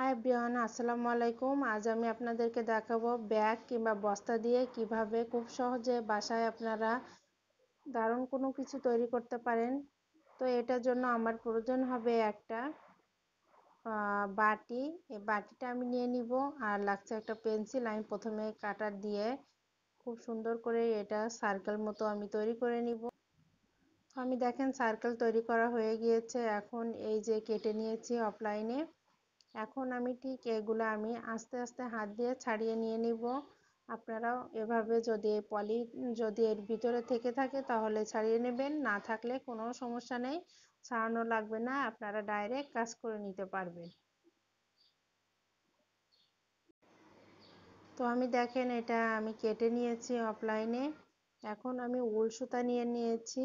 high বিয়ান আসসালামু আলাইকুম আজ আমি আপনাদেরকে দেখাবো ব্যাগ কিংবা বস্তা দিয়ে কিভাবে খুব সহজে বাসায় আপনারা দারুণ কোনো কিছু তৈরি করতে পারেন তো এটার জন্য আমার প্রয়োজন হবে একটা বাটি এই বাটিটা আমি নিয়ে নিব আর লাগছে একটা পেন্সিল আমি প্রথমে কাটার দিয়ে খুব সুন্দর করে এটা সার্কেল মতো আমি তৈরি করে নিব আমি দেখেন সার্কেল তৈরি করা হয়ে গিয়েছে এখন এই যে কেটে নিয়েছি অফলাইনে এখন আমি ঠিক এগুলো আমি আস্তে আস্তে হাত দিয়ে ছাড়িয়ে নিয়ে নিব আপনারাও এভাবে যদি পলি যদি এর ভিতরে থেকে থাকে তাহলে ছাড়িয়ে নেবেন না থাকলে কোনো সমস্যা নেই ছাড়ানো লাগবে না আপনারা ডাইরেক্ট কাজ করে নিতে পারবেন তো আমি দেখেন এটা আমি কেটে নিয়েছি অফলাইনে এখন আমি উল সুতা নিয়ে নিয়েছি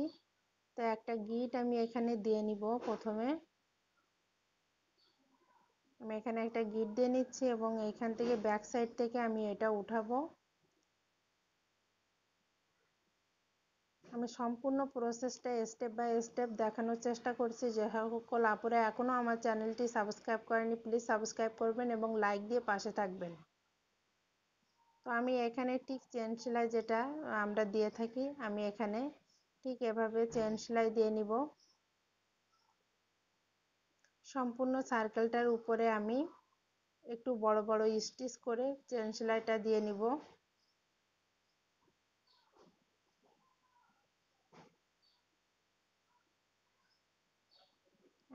তো একটা গিট আমি এখানে দিয়ে নিব প্রথমে আমি এখানে একটা গিট দিয়ে নিচ্ছি এবং এখান থেকে ব্যাক সাইড থেকে আমি এটা উঠাবো আমি সম্পূর্ণ প্রসেসটা স্টেপ বাই স্টেপ দেখানোর চেষ্টা করছি যে সকল আপুরা এখনও আমার চ্যানেলটি সাবস্ক্রাইব করেনি প্লিজ সাবস্ক্রাইব করবেন এবং লাইক দিয়ে পাশে থাকবেন তো আমি এখানে ঠিক চেন সেলাই যেটা আমরা দিয়ে থাকি আমি এখানে ঠিক এভাবে চেন সেলাই দিয়ে নিব সম্পূর্ণ সার্কেলটার উপরে আমি একটু বড় বড় স্টিচ করে চেন সেলাইটা দিয়ে নিব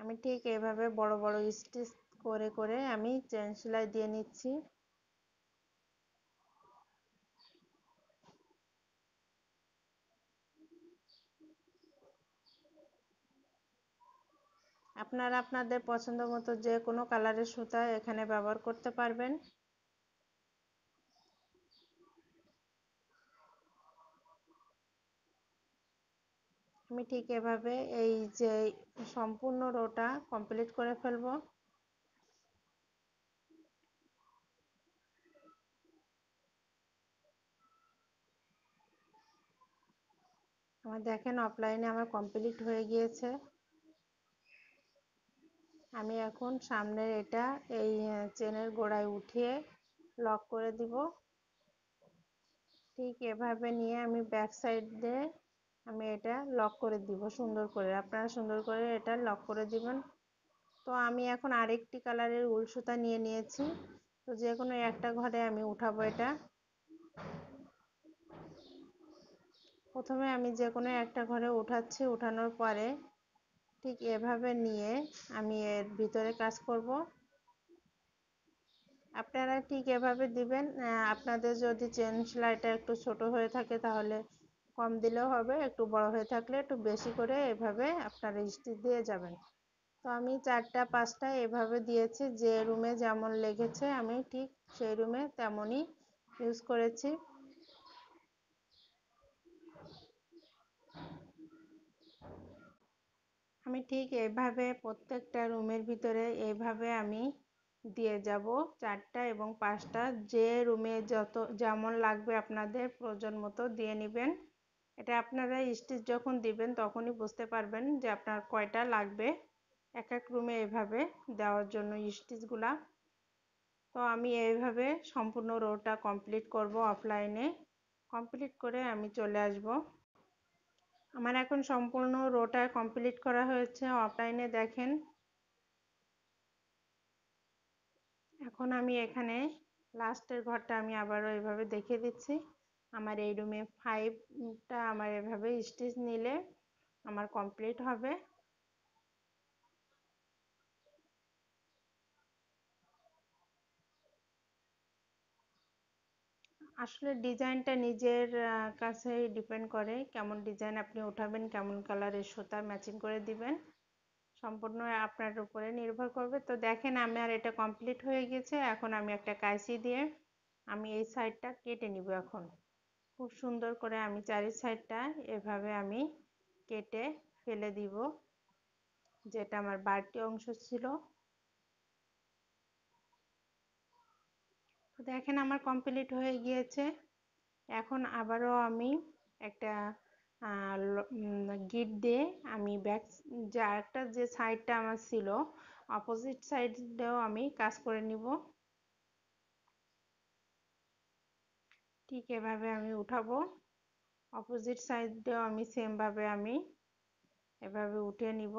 আমি ঠিক এভাবে বড় বড় স্টিচ করে করে আমি চেন সেলাই দিয়ে নিচ্ছি আপনারা আপনাদের পছন্দ মতো যে কোনো কালারের সুতা এখানে ব্যবহার করতে পারবেন আমি ঠিক এভাবে এই যে সম্পূর্ণ রোটা কমপ্লিট করে ফেলবো আমার দেখেন অফলাইনে আমার কমপ্লিট হয়ে গিয়েছে আমি এখন সামনের এটা এই চেনের গোড়ায় উঠিয়ে লক করে দিব ঠিক এভাবে নিয়ে আমি ব্যাক সাইড দিয়ে আমি এটা লক করে দিব সুন্দর করে আপনারা সুন্দর করে এটা লক করে দিবেন তো আমি এখন আরেকটি কালারের উল সুতা নিয়ে নিয়েছি তো যে কোনো একটা ঘরে আমি উঠাবো এটা প্রথমে আমি যে কোনো একটা ঘরে উঠাচ্ছি উঠানোর পরে ঠিক এভাবে নিয়ে আমি এর ভিতরে কাজ করব আপনারা ঠিক এভাবে দিবেন আপনাদের যদি চেন সেলাইটা একটু ছোট হয়ে থাকে তাহলে কম দিলেও হবে একটু বড় হয়ে থাকলে একটু বেশি করে এভাবে আপনারা স্টিচ দিয়ে যাবেন তো আমি চারটা পাঁচটা এভাবে দিয়েছি যে রুমে যেমন লেগেছে আমি ঠিক সেই রুমে তেমনই ইউজ করেছি আমি ঠিক এভাবে প্রত্যেকটা রুমের ভিতরে এইভাবে আমি দিয়ে যাব চারটা এবং পাঁচটা যে রুমে যত যেমন লাগবে আপনাদের প্রয়োজন মতো দিয়ে নেবেন এটা আপনারা স্টিচ যখন দিবেন তখনই বুঝতে পারবেন যে আপনার কয়টা লাগবে এক এক রুমে এভাবে দেওয়ার জন্য স্টিচগুলা তো আমি এইভাবে সম্পূর্ণ রোটা কমপ্লিট করব অফলাইনে কমপ্লিট করে আমি চলে আসব আমার এখন সম্পূর্ণ রোটা কমপ্লিট করা হয়েছে অফলাইনে দেখেন এখন আমি এখানে লাস্টের ঘরটা আমি আবারও এভাবে দেখিয়ে দিচ্ছি আমার এই রুমে ফাইভটা আমার এভাবে স্টিচ নিলে আমার কমপ্লিট হবে আসলে ডিজাইনটা নিজের কাছে ডিপেন্ড করে কেমন ডিজাইন আপনি ওঠাবেন কেমন কালারের সুতা ম্যাচিং করে দিবেন সম্পূর্ণ আপনার উপরে নির্ভর করবে তো দেখেন আমি আর এটা কমপ্লিট হয়ে গেছে এখন আমি একটা কাঁচি দিয়ে আমি এই সাইডটা কেটে নিব এখন খুব সুন্দর করে আমি চারি সাইডটা এভাবে আমি কেটে ফেলে দিব যেটা আমার বাড়তি অংশ ছিল দেখেন আমার কমপ্লিট হয়ে গিয়েছে এখন আবারও আমি একটা গিট দিয়ে আমি ব্যাক যে একটা যে সাইডটা আমার ছিল অপোজিট সাইডেও আমি কাজ করে নিব ঠিক এভাবে আমি উঠাবো অপোজিট সাইডেও আমি সেমভাবে আমি এভাবে উঠে নিব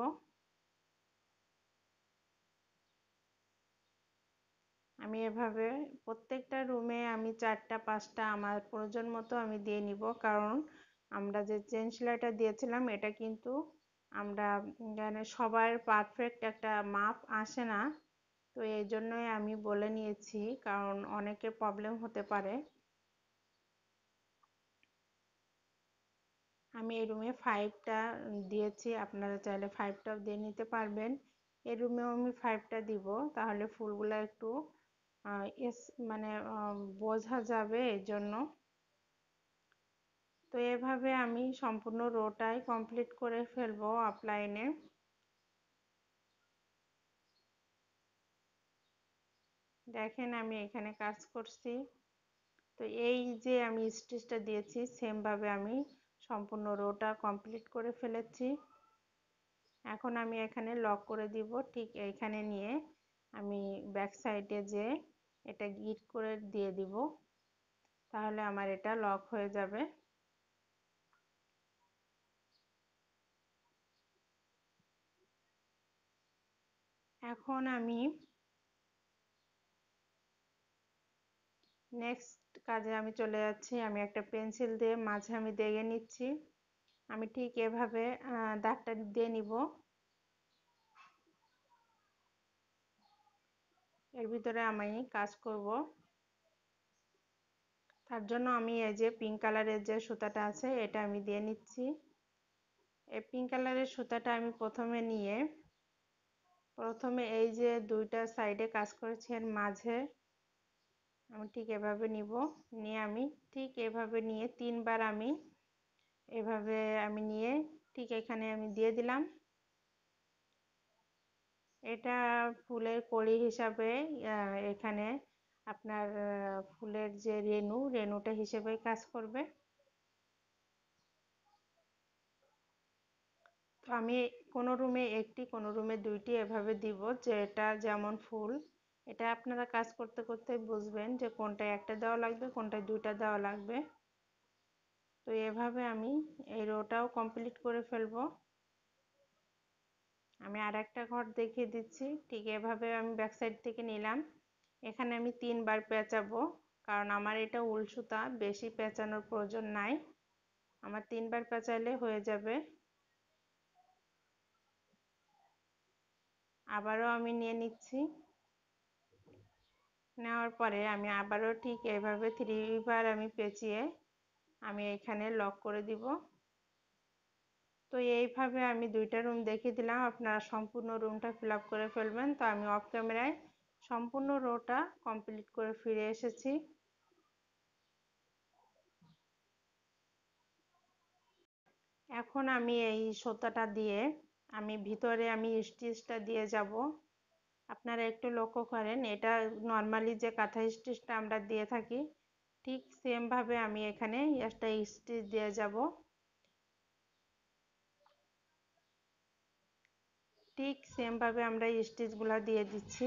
আমি এভাবে প্রত্যেকটা রুমে আমি চারটা পাঁচটা আমার প্রয়োজন মতো আমি দিয়ে নিব কারণ আমরা যে চেন সেলাইটা দিয়েছিলাম এটা কিন্তু আমরা মানে সবার পারফেক্ট একটা মাপ আসে না তো এই জন্যই আমি বলে নিয়েছি কারণ অনেকের প্রবলেম হতে পারে আমি এই রুমে ফাইভটা দিয়েছি আপনারা চাইলে ফাইভটাও দিয়ে নিতে পারবেন এই রুমেও আমি ফাইভটা দিব তাহলে ফুলগুলো একটু আহ মানে বোঝা যাবে এই জন্য তো এভাবে আমি সম্পূর্ণ রোটাই কমপ্লিট করে ফেলবো আপলাইনে দেখেন আমি এখানে কাজ করছি তো এই যে আমি স্টিচটা দিয়েছি সেমভাবে আমি সম্পূর্ণ রোটা কমপ্লিট করে ফেলেছি এখন আমি এখানে লক করে দিব ঠিক এখানে নিয়ে আমি ব্যাক সাইডে যে এটা গিট করে দিয়ে দিব তাহলে আমার এটা লক হয়ে যাবে এখন আমি নেক্সট কাজে আমি চলে যাচ্ছি আমি একটা পেন্সিল দিয়ে মাঝে আমি দেগে নিচ্ছি আমি ঠিক এভাবে দাগটা দিয়ে নিব এর ভিতরে আমি কাজ করব তার জন্য আমি এই যে পিঙ্ক কালারের যে সুতাটা আছে এটা আমি দিয়ে নিচ্ছি এই পিঙ্ক কালারের সুতাটা আমি প্রথমে নিয়ে প্রথমে এই যে দুইটা সাইডে কাজ করেছি এর মাঝে আমি ঠিক এভাবে নিব নিয়ে আমি ঠিক এভাবে নিয়ে তিনবার আমি এভাবে আমি নিয়ে ঠিক এখানে আমি দিয়ে দিলাম এটা ফুলের কড়ি হিসাবে এখানে আপনার ফুলের যে রেনু রেনুটা হিসেবে কাজ করবে তো আমি কোনো রুমে একটি কোনো রুমে দুইটি এভাবে দিব যে এটা যেমন ফুল এটা আপনারা কাজ করতে করতে বুঝবেন যে কোনটা একটা দেওয়া লাগবে কোনটা দুইটা দেওয়া লাগবে তো এভাবে আমি এই রোটাও কমপ্লিট করে ফেলবো আমি আর একটা ঘর দেখিয়ে দিচ্ছি ঠিক এভাবে আমি ব্যাক সাইড থেকে নিলাম এখানে আমি তিনবার পেঁচাবো কারণ আমার এটা উল সুতা বেশি পেঁচানোর প্রয়োজন নাই আমার তিনবার পেঁচালে হয়ে যাবে আবারও আমি নিয়ে নিচ্ছি নেওয়ার পরে আমি আবারও ঠিক এভাবে থ্রিবার আমি পেঁচিয়ে আমি এখানে লক করে দিব তো এইভাবে আমি দুইটা রুম দেখিয়ে দিলাম আপনারা সম্পূর্ণ রুমটা ফিল করে ফেলবেন তো আমি অফ ক্যামেরায় সম্পূর্ণ রোটা কমপ্লিট করে ফিরে এসেছি এখন আমি এই সোতাটা দিয়ে আমি ভিতরে আমি স্টিচটা দিয়ে যাব আপনারা একটু লক্ষ্য করেন এটা নর্মালি যে কাঁথা স্টিচটা আমরা দিয়ে থাকি ঠিক সেমভাবে আমি এখানে একটা স্টিচ দিয়ে যাব ঠিক ভাবে আমরা স্টিচগুলো দিয়ে দিচ্ছি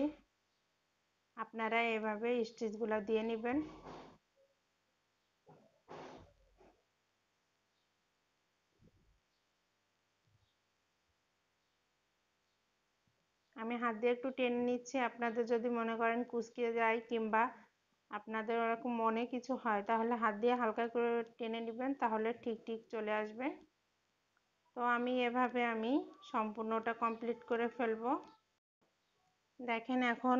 আপনারা এভাবে স্টিচগুলো দিয়ে নেবেন আমি হাত দিয়ে একটু টেনে নিচ্ছি আপনাদের যদি মনে করেন কুচকে যায় কিংবা আপনাদের ওরকম মনে কিছু হয় তাহলে হাত দিয়ে হালকা করে টেনে নেবেন তাহলে ঠিক ঠিক চলে আসবে তো আমি এভাবে আমি সম্পূর্ণটা কমপ্লিট করে ফেলব দেখেন এখন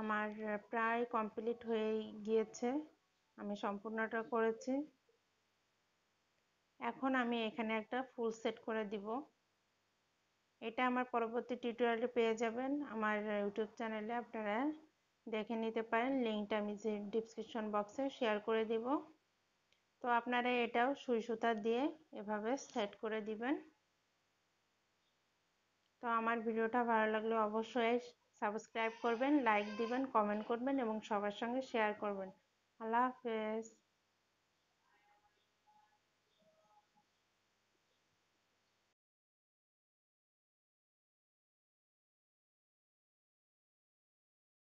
আমার প্রায় কমপ্লিট হয়ে গিয়েছে আমি সম্পূর্ণটা করেছি এখন আমি এখানে একটা ফুল সেট করে দিব এটা আমার পরবর্তী টিউটোরিয়ালে পেয়ে যাবেন আমার ইউটিউব চ্যানেলে আপনারা দেখে নিতে পারেন লিঙ্কটা আমি যে ডিসক্রিপশন বক্সে শেয়ার করে দেবো তো আপনারা এটাও সুই সুতা দিয়ে এভাবে সেট করে দিবেন তো আমার ভিডিওটা ভালো লাগলে অবশ্যই সাবস্ক্রাইব করবেন লাইক দিবেন কমেন্ট করবেন এবং সবার সঙ্গে শেয়ার করবেন আল্লাহ হাফেজ